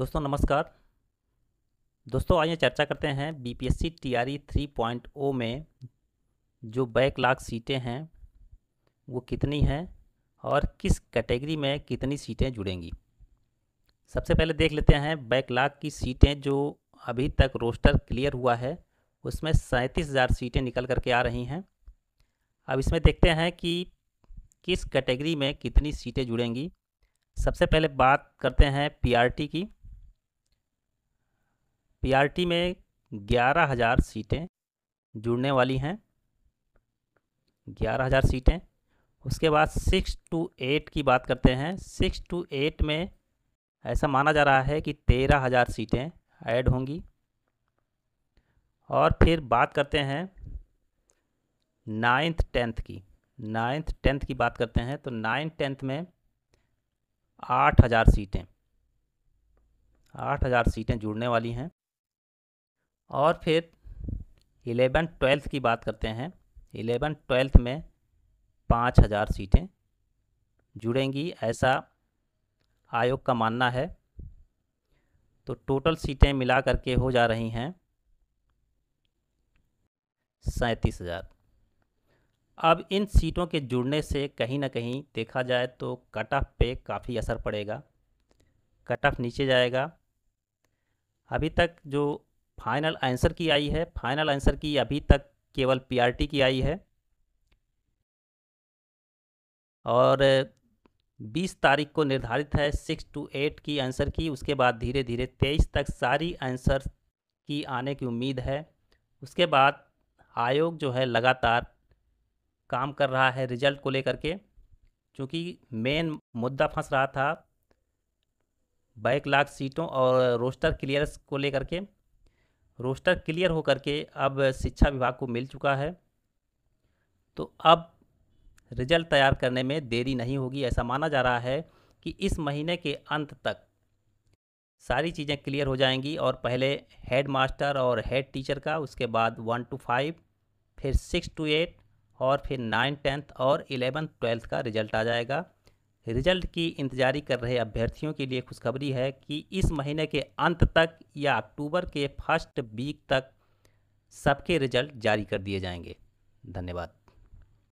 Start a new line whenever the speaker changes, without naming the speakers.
दोस्तों नमस्कार दोस्तों आइए चर्चा करते हैं बीपीएससी टीआरई 3.0 में जो बैक लाख सीटें हैं वो कितनी हैं और किस कैटेगरी में कितनी सीटें जुड़ेंगी सबसे पहले देख लेते हैं बैक लाख की सीटें जो अभी तक रोस्टर क्लियर हुआ है उसमें सैंतीस हज़ार सीटें निकल करके आ रही हैं अब इसमें देखते हैं कि किस कैटेगरी में कितनी सीटें जुड़ेंगी सबसे पहले बात करते हैं पीआरटी की पीआरटी में ग्यारह हज़ार सीटें जुड़ने वाली हैं ग्यारह हज़ार सीटें उसके बाद सिक्स टू एट की बात करते हैं सिक्स टू एट में ऐसा माना जा रहा है कि तेरह हज़ार सीटें ऐड होंगी और फिर बात करते हैं नाइन्थ टेंथ की नाइन्थ टेंथ की बात करते हैं तो नाइन्थ टेंथ में आठ हज़ार सीटें आठ हज़ार सीटें जुड़ने वाली हैं और फिर इलेवन ट्वेल्थ की बात करते हैं इलेवन ट्वेल्थ में पाँच हज़ार सीटें जुड़ेंगी ऐसा आयोग का मानना है तो टोटल सीटें मिला करके हो जा रही हैं सैंतीस हज़ार अब इन सीटों के जुड़ने से कहीं ना कहीं देखा जाए तो कट ऑफ पे काफ़ी असर पड़ेगा कट ऑफ नीचे जाएगा अभी तक जो फाइनल आंसर की आई है फाइनल आंसर की अभी तक केवल पीआरटी की आई है और 20 तारीख को निर्धारित है सिक्स टू एट की आंसर की उसके बाद धीरे धीरे तेईस तक सारी आंसर की आने की उम्मीद है उसके बाद आयोग जो है लगातार काम कर रहा है रिजल्ट को लेकर के क्योंकि मेन मुद्दा फंस रहा था बैकलाग सीटों और रोस्टर क्लियरेंस को लेकर के रोस्टर क्लियर होकर के अब शिक्षा विभाग को मिल चुका है तो अब रिजल्ट तैयार करने में देरी नहीं होगी ऐसा माना जा रहा है कि इस महीने के अंत तक सारी चीज़ें क्लियर हो जाएंगी और पहले हेड मास्टर और हेड टीचर का उसके बाद वन टू फाइव फिर सिक्स टू एट और फिर नाइन टेंथ और इलेवन ट्वेल्थ का रिजल्ट आ जाएगा रिजल्ट की इंतजारी कर रहे अभ्यर्थियों के लिए खुशखबरी है कि इस महीने के अंत तक या अक्टूबर के फर्स्ट वीक तक सबके रिजल्ट जारी कर दिए जाएंगे धन्यवाद